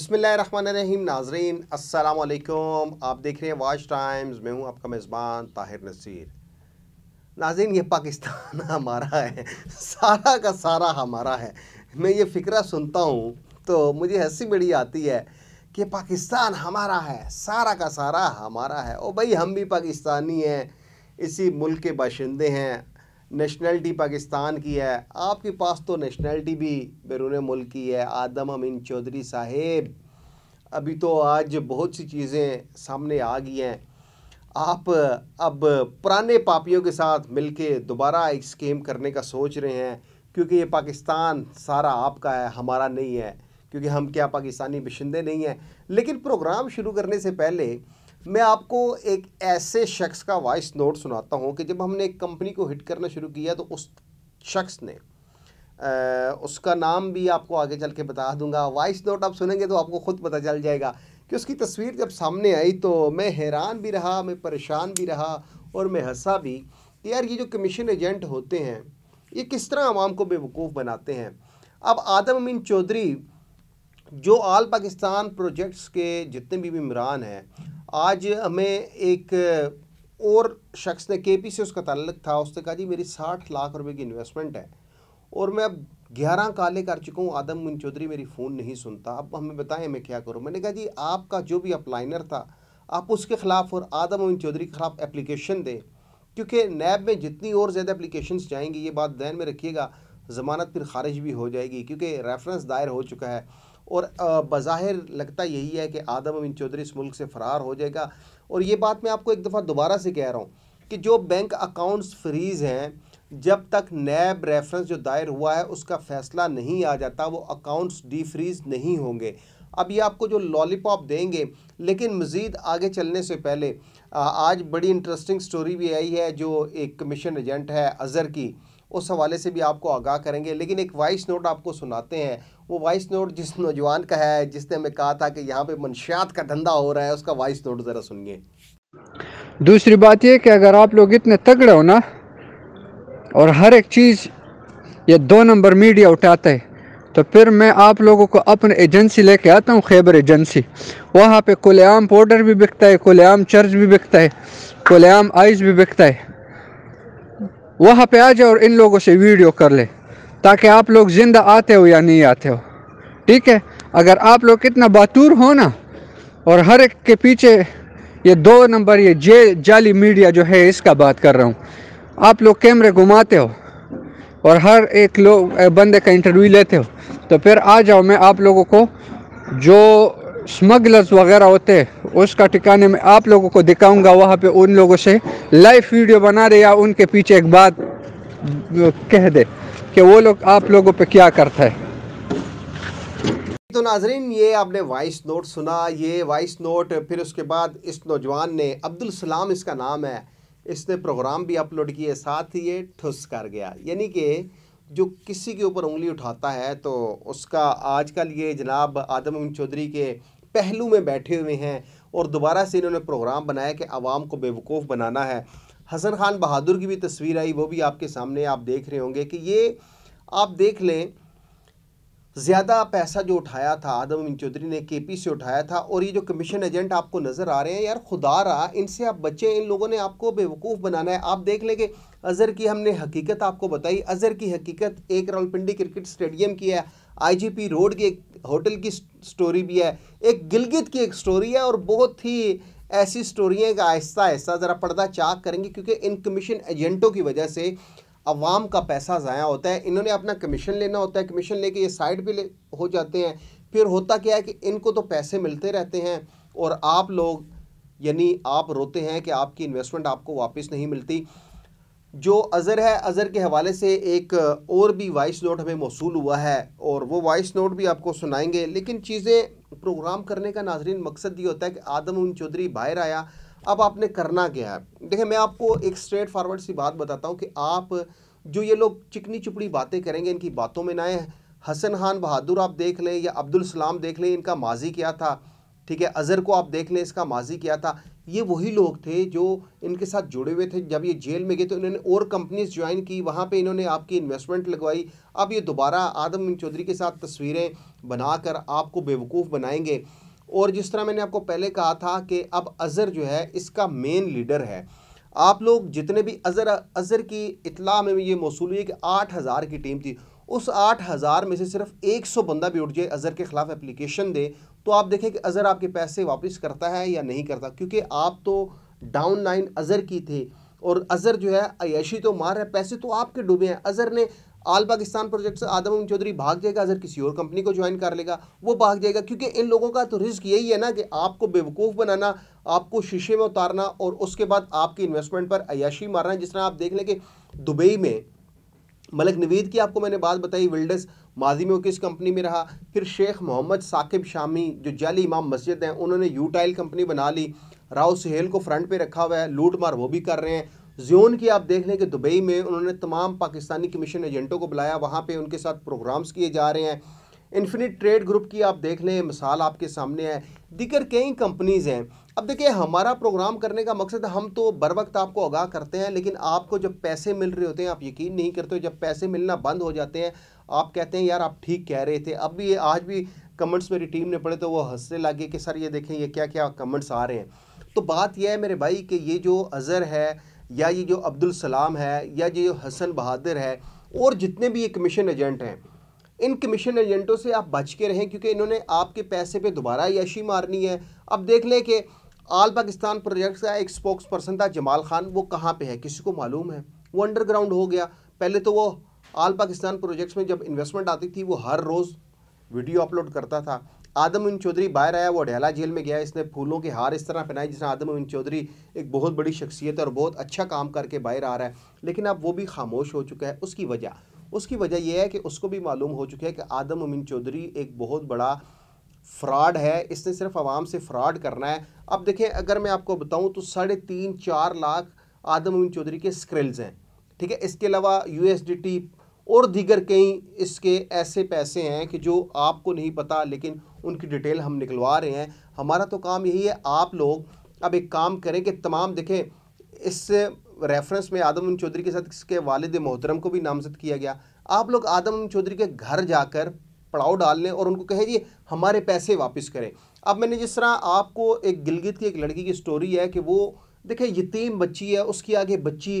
बसमिलीम नाजरीन असलकुम आप देख रहे हैं वाच टाइम्स मैं हूं आपका मेज़बान ताहिर नसीर नाजरीन ये पाकिस्तान हमारा है सारा का सारा हमारा है मैं ये फ़िक्रा सुनता हूँ तो मुझे हंसी बड़ी आती है कि पाकिस्तान हमारा है सारा का सारा हमारा है ओ भाई हम भी पाकिस्तानी हैं इसी मुल्क के बाशिंदे हैं नेशनलिटी पाकिस्तान की है आपके पास तो नेशनलिटी भी बैरून मुल्क की है आदम अमीन चौधरी साहेब अभी तो आज बहुत सी चीज़ें सामने आ गई हैं आप अब पुराने पापियों के साथ मिलके दोबारा एक स्कीम करने का सोच रहे हैं क्योंकि ये पाकिस्तान सारा आपका है हमारा नहीं है क्योंकि हम क्या पाकिस्तानी बशिंदे नहीं हैं लेकिन प्रोग्राम शुरू करने से पहले मैं आपको एक ऐसे शख्स का वॉइस नोट सुनाता हूँ कि जब हमने एक कंपनी को हिट करना शुरू किया तो उस शख्स ने उसका नाम भी आपको आगे चल के बता दूंगा वॉइस नोट आप सुनेंगे तो आपको ख़ुद पता चल जाएगा कि उसकी तस्वीर जब सामने आई तो मैं हैरान भी रहा मैं परेशान भी रहा और मैं हंसा भी कि यार ये जो कमीशन एजेंट होते हैं ये किस तरह आवाम को बेवकूफ़ बनाते हैं अब आदम अमीन चौधरी जो आल पाकिस्तान प्रोजेक्ट्स के जितने भी इमरान हैं आज हमें एक और शख्स ने के पी से उसका तल्लक था उसने कहा जी मेरी साठ लाख रुपए की इन्वेस्टमेंट है और मैं अब ग्यारह काले कर चुका हूँ आदम मुन चौधरी मेरी फ़ोन नहीं सुनता अब हमें बताएं मैं क्या करूँ मैंने कहा जी आपका जो भी अपलाइनर था आप उसके ख़िलाफ़ और आदम मुन चौधरी के ख़िलाफ़ एप्लीकेशन दें क्योंकि नैब में जितनी और ज़्यादा एप्लीकेशन जाएंगी ये बात जहन में रखिएगा ज़मानत फिर खारिज भी हो जाएगी क्योंकि रेफरेंस दायर हो चुका है और बाहिर लगता यही है कि आदम अमीन चौधरी इस मुल्क से फ़रार हो जाएगा और ये बात मैं आपको एक दफ़ा दोबारा से कह रहा हूँ कि जो बैंक अकाउंट्स फ्रीज़ हैं जब तक नैब रेफरेंस जो दायर हुआ है उसका फैसला नहीं आ जाता वो अकाउंट्स डी फ्रीज नहीं होंगे अब ये आपको जो लॉलीपॉप देंगे लेकिन मज़ीद आगे चलने से पहले आज बड़ी इंटरेस्टिंग स्टोरी भी आई है जो एक कमीशन एजेंट है अज़र की उस हवाले से भी आपको आगाह करेंगे लेकिन एक वॉइस नोट आपको सुनाते हैं वो वॉइस नोट जिस नौजवान का है जिसने हमें कहा था कि यहाँ पे मनशियात का धंधा हो रहा है उसका वॉइस नोट ज़रा सुनिए दूसरी बात यह कि अगर आप लोग इतने तगड़े हो ना और हर एक चीज़ ये दो नंबर मीडिया उठाता है तो फिर मैं आप लोगों को अपने एजेंसी लेके आता हूँ खैबर एजेंसी वहाँ पे कुलेआम पाउडर भी बिकता है कुलेआम चर्च भी बिकता है कुलेआम आइस भी बिकता है वहाँ पे आ जाओ और इन लोगों से वीडियो कर ले ताकि आप लोग ज़िंदा आते हो या नहीं आते हो ठीक है अगर आप लोग कितना बातूर हो ना और हर एक के पीछे ये दो नंबर ये जे जाली मीडिया जो है इसका बात कर रहा हूँ आप लोग कैमरे घुमाते हो और हर एक लोग बंदे का इंटरव्यू लेते हो तो फिर आ जाओ मैं आप लोगों को जो स्मगलर्स वगैरह होते हैं उसका ठिकाने में आप लोगों को दिखाऊंगा वहाँ पे उन लोगों से लाइव वीडियो बना दे या उनके पीछे एक बात कह दे कि वो लोग आप लोगों पे क्या करता है तो नाजरीन ये आपने वॉइस नोट सुना ये वॉइस नोट फिर उसके बाद इस नौजवान ने अब्दुल सलाम इसका नाम है इसने प्रोग्राम भी अपलोड किए साथ ही ये ठुस कर गया यानी कि जो किसी के ऊपर उंगली उठाता है तो उसका आजकल ये जनाब आदम अमीन चौधरी के पहलू में बैठे हुए हैं और दोबारा से इन्होंने प्रोग्राम बनाया कि आवाम को बेवकूफ़ बनाना है हसन खान बहादुर की भी तस्वीर आई वो भी आपके सामने आप देख रहे होंगे कि ये आप देख लें ज़्यादा पैसा जो उठाया था आदम अमीन चौधरी ने केपी से उठाया था और ये जो कमीशन एजेंट आपको नज़र आ रहे हैं यार खुदा रहा इनसे आप बचें इन लोगों ने आपको बेवकूफ़ बनाना है आप देख लेंगे अज़र की हमने हकीकत आपको बताई अज़र की हकीकत एक रावलपिंडी क्रिकेट स्टेडियम की है आईजीपी रोड की एक होटल की स्टोरी भी है एक गिलगित की एक स्टोरी है और बहुत ही ऐसी स्टोरी है कि आहिस्ता आहिस्ता ज़रा पर्दा चाक करेंगे क्योंकि इन कमीशन एजेंटों की वजह से अवाम का पैसा ज़ाया होता है इन्होंने अपना कमीशन लेना होता है कमीशन लेके ये साइड पे हो जाते हैं फिर होता क्या है कि इनको तो पैसे मिलते रहते हैं और आप लोग यानी आप रोते हैं कि आपकी इन्वेस्टमेंट आपको वापस नहीं मिलती जो अज़र है अज़र के हवाले से एक और भी वॉइस नोट हमें मौसू हुआ है और वो वॉइस नोट भी आपको सुनाएंगे लेकिन चीज़ें प्रोग्राम करने का नाजरीन मकसद ये होता है कि आदम उन चौधरी बाहर आया अब आपने करना क्या है देखिए मैं आपको एक स्ट्रेट फॉरवर्ड सी बात बताता हूँ कि आप जो ये लोग चिकनी चुपड़ी बातें करेंगे इनकी बातों में ना हसन खान बहादुर आप देख लें या अब्दुल सलाम देख लें इनका माजी क्या था ठीक है अज़र को आप देख लें इसका माजी क्या था ये वही लोग थे जो इनके साथ जुड़े हुए थे जब ये जेल में गए तो इन्होंने और कंपनीज ज्वाइन की वहाँ पे इन्होंने आपकी इन्वेस्टमेंट लगवाई अब ये दोबारा आदम चौधरी के साथ तस्वीरें बनाकर आपको बेवकूफ़ बनाएंगे और जिस तरह मैंने आपको पहले कहा था कि अब अज़र जो है इसका मेन लीडर है आप लोग जितने भी अज़र अज़र की इतला में ये मौसू हुई है कि आठ हज़ार की टीम थी उस आठ हज़ार में से सिर्फ एक सौ बंदा भी उठ जाए अज़र के ख़िलाफ़ एप्लीकेशन दे तो आप देखें कि अज़र आपके पैसे वापस करता है या नहीं करता क्योंकि आप तो डाउन लाइन अज़र की थे और अज़र जो है अयशी तो मार रहे है पैसे तो आपके डूबे हैं अज़र ने आल पाकिस्तान प्रोजेक्ट से आदम चौधरी भाग जाएगा अगर किसी और कंपनी को ज्वाइन कर लेगा वो भाग जाएगा क्योंकि इन लोगों का तो रिस्क यही है ना कि आपको बेवकूफ़ बनाना आपको शीशे में उतारना और उसके बाद आपकी इन्वेस्टमेंट पर अयाशी मारना जिस तरह आप देख लें कि दुबई में मलक नवीद की आपको मैंने बात बताई विल्डस माजी में वो किस कंपनी में रहा फिर शेख मोहम्मद साकिब शामी जो जाली इमाम मस्जिद हैं उन्होंने यूटाइल कंपनी बना ली राव सहेल को फ्रंट पे रखा हुआ है लूट मार वो भी कर रहे हैं जियोन की आप देख लें कि दुबई में उन्होंने तमाम पाकिस्तानी कमीशन एजेंटों को बुलाया वहाँ पर उनके साथ प्रोग्राम्स किए जा रहे हैं इन्फिनिट ट्रेड ग्रुप की आप देख लें मिसाल आपके सामने है दिगर कई कंपनीज़ हैं अब देखिए हमारा प्रोग्राम करने का मकसद हम तो बर वक्त आपको आगाह करते हैं लेकिन आपको जब पैसे मिल रहे होते हैं आप यकीन नहीं करते हो जब पैसे मिलना बंद हो जाते हैं आप कहते हैं यार आप ठीक कह रहे थे अब भी ये आज भी कमेंट्स मेरी टीम ने पढ़े तो वो हंसने लगे कि सर ये देखें ये क्या क्या कमेंट्स आ रहे हैं तो बात यह है मेरे भाई कि ये जो अज़र है या ये जो अब्दुल सलाम है या ये जो हसन बहादुर है और जितने भी ये कमीशन एजेंट हैं इन कमीशन एजेंटों से आप बच के रहें क्योंकि इन्होंने आपके पैसे पे दोबारा याशी मारनी है अब देख लें कि आल पाकिस्तान प्रोजेक्ट का एक स्पोक्स पर्सन था जमाल खान वो कहाँ पे है किसी को मालूम है वो अंडरग्राउंड हो गया पहले तो वो आल पाकिस्तान प्रोजेक्ट्स में जब इन्वेस्टमेंट आती थी वो हर रोज़ वीडियो अपलोड करता था आदम उन चौधरी बाहर आया वो अडेला जेल में गया इसने फूलों के हार इस तरह पहनाए जिसने आदम उन चौधरी एक बहुत बड़ी शख्सियत है और बहुत अच्छा काम करके बाहर आ रहा है लेकिन अब वो भी खामोश हो चुका है उसकी वजह उसकी वजह यह है कि उसको भी मालूम हो चुका है कि आदम उमिन चौधरी एक बहुत बड़ा फ्रॉड है इसने सिर्फ आवाम से फ्रॉड करना है अब देखें अगर मैं आपको बताऊं तो साढ़े तीन चार लाख आदम उमिन चौधरी के स्क्रिल्स हैं ठीक है इसके अलावा यू और दीगर कई इसके ऐसे पैसे हैं कि जो आपको नहीं पता लेकिन उनकी डिटेल हम निकलवा रहे हैं हमारा तो काम यही है आप लोग अब एक काम करें कि तमाम देखें इस रेफरेंस में आदम चौधरी के साथ इसके वालद मोहतरम को भी नामजद किया गया आप लोग आदम चौधरी के घर जाकर पड़ाव डाल लें और उनको कहे दिए हमारे पैसे वापस करें अब मैंने जिस तरह आपको एक गिलगित की एक लड़की की स्टोरी है कि वो देखें यतीम बच्ची है उसकी आगे बच्ची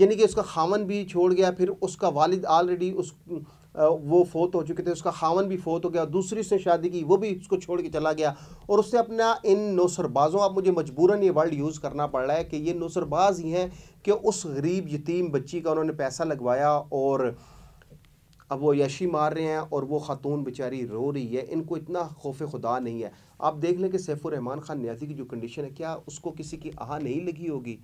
यानी कि उसका खावन भी छोड़ गया फिर उसका वालिद ऑलरेडी उस वो फोत हो चुके थे उसका खावन भी फोत हो गया दूसरी से शादी की वो भी उसको छोड़ के चला गया और उससे अपना इन नौसरबाज़ों आप मुझे मजबूरन ये वर्ड यूज़ करना पड़ रहा है कि ये नौसरबाज ही हैं कि उस गरीब यतीम बच्ची का उन्होंने पैसा लगवाया और अब वो यशी मार रहे हैं और वो ख़ातून बेचारी रो रही है इनको इतना खौफ खुदा नहीं है आप देख लें कि सैफुररहमान ख़ान न्याजी की जो कंडीशन है क्या उसको किसी की आह नहीं लगी होगी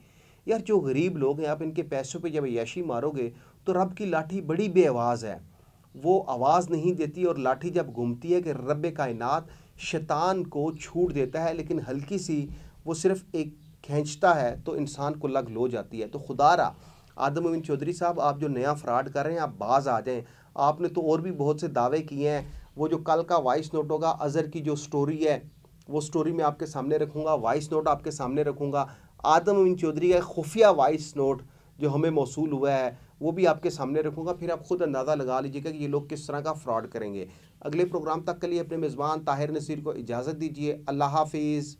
यार जो गरीब लोग हैं आप इनके पैसों पे जब यशी मारोगे तो रब की लाठी बड़ी बेआवाज़ है वो आवाज़ नहीं देती और लाठी जब घूमती है कि रब कायनात शैतान को छूट देता है लेकिन हल्की सी वो सिर्फ एक खींचता है तो इंसान को लग लो जाती है तो खुदारा आदम अमीन चौधरी साहब आप जो नया फ्रॉड कर रहे हैं आप बाज आ जाएँ आपने तो और भी बहुत से दावे किए हैं वो जो कल का वॉइस नोट होगा अज़र की जो स्टोरी है वो स्टोरी मैं आपके सामने रखूँगा वॉइस नोट आपके सामने रखूँगा आदम अमीन चौधरी का खुफिया वॉइस नोट जो हमें मौसू हुआ है वो भी आपके सामने रखूँगा फिर आप खुद अंदाज़ा लगा लीजिएगा कि ये लोग किस तरह का फ्रॉड करेंगे अगले प्रोग्राम तक के लिए अपने मेज़बान ताहिर नसीर को इजाज़त दीजिए अल्लाह हाफिज़